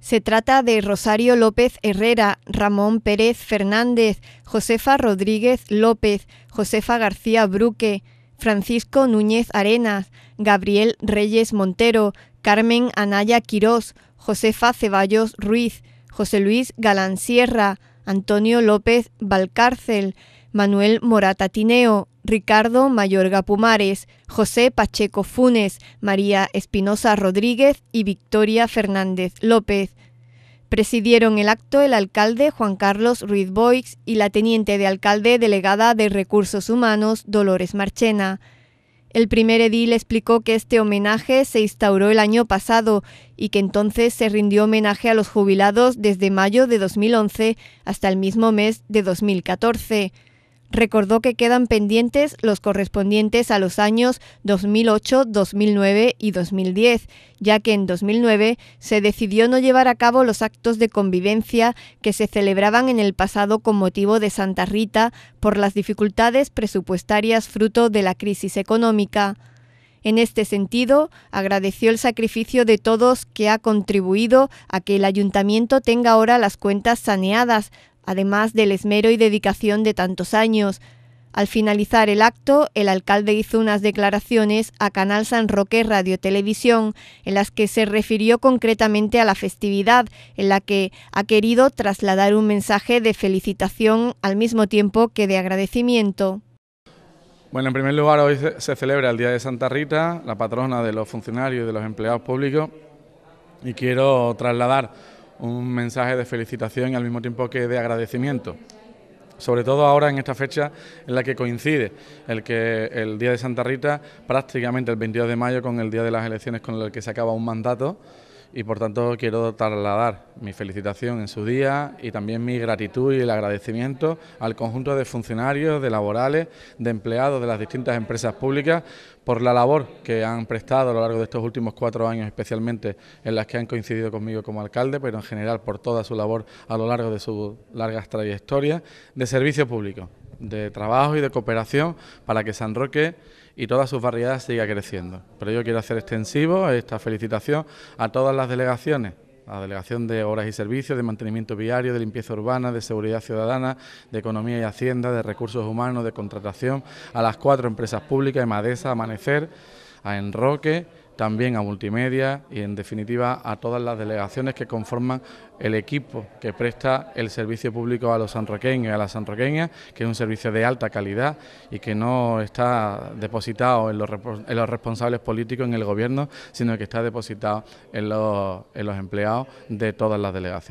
Se trata de Rosario López Herrera, Ramón Pérez Fernández, Josefa Rodríguez López, Josefa García Bruque, Francisco Núñez Arenas, Gabriel Reyes Montero, Carmen Anaya Quirós, Josefa Ceballos Ruiz, José Luis Galán Sierra, Antonio López Valcárcel, Manuel Morata Tineo, Ricardo Mayorga Pumares, José Pacheco Funes, María Espinosa Rodríguez y Victoria Fernández López. Presidieron el acto el alcalde Juan Carlos Ruiz Boix y la teniente de alcalde delegada de Recursos Humanos Dolores Marchena. El primer edil explicó que este homenaje se instauró el año pasado y que entonces se rindió homenaje a los jubilados desde mayo de 2011 hasta el mismo mes de 2014 recordó que quedan pendientes los correspondientes a los años 2008, 2009 y 2010, ya que en 2009 se decidió no llevar a cabo los actos de convivencia que se celebraban en el pasado con motivo de Santa Rita por las dificultades presupuestarias fruto de la crisis económica. En este sentido, agradeció el sacrificio de todos que ha contribuido a que el ayuntamiento tenga ahora las cuentas saneadas, además del esmero y dedicación de tantos años. Al finalizar el acto, el alcalde hizo unas declaraciones a Canal San Roque Radio Televisión, en las que se refirió concretamente a la festividad, en la que ha querido trasladar un mensaje de felicitación al mismo tiempo que de agradecimiento. Bueno, en primer lugar, hoy se celebra el Día de Santa Rita, la patrona de los funcionarios y de los empleados públicos, y quiero trasladar un mensaje de felicitación y al mismo tiempo que de agradecimiento sobre todo ahora en esta fecha en la que coincide el que el día de Santa Rita prácticamente el 22 de mayo con el día de las elecciones con el que se acaba un mandato y por tanto quiero trasladar mi felicitación en su día y también mi gratitud y el agradecimiento al conjunto de funcionarios, de laborales, de empleados de las distintas empresas públicas por la labor que han prestado a lo largo de estos últimos cuatro años, especialmente en las que han coincidido conmigo como alcalde, pero en general por toda su labor a lo largo de su largas trayectorias de servicio público de trabajo y de cooperación para que San Roque y todas sus variedades siga creciendo. Pero yo quiero hacer extensivo esta felicitación a todas las delegaciones a la Delegación de Obras y Servicios, de Mantenimiento Viario, de Limpieza Urbana, de Seguridad Ciudadana, de Economía y Hacienda, de Recursos Humanos, de Contratación, a las cuatro empresas públicas, Emadesa, Amanecer, a Enroque también a multimedia y en definitiva a todas las delegaciones que conforman el equipo que presta el servicio público a los sanroqueños y a las sanroqueñas, que es un servicio de alta calidad y que no está depositado en los, en los responsables políticos en el gobierno, sino que está depositado en los, en los empleados de todas las delegaciones.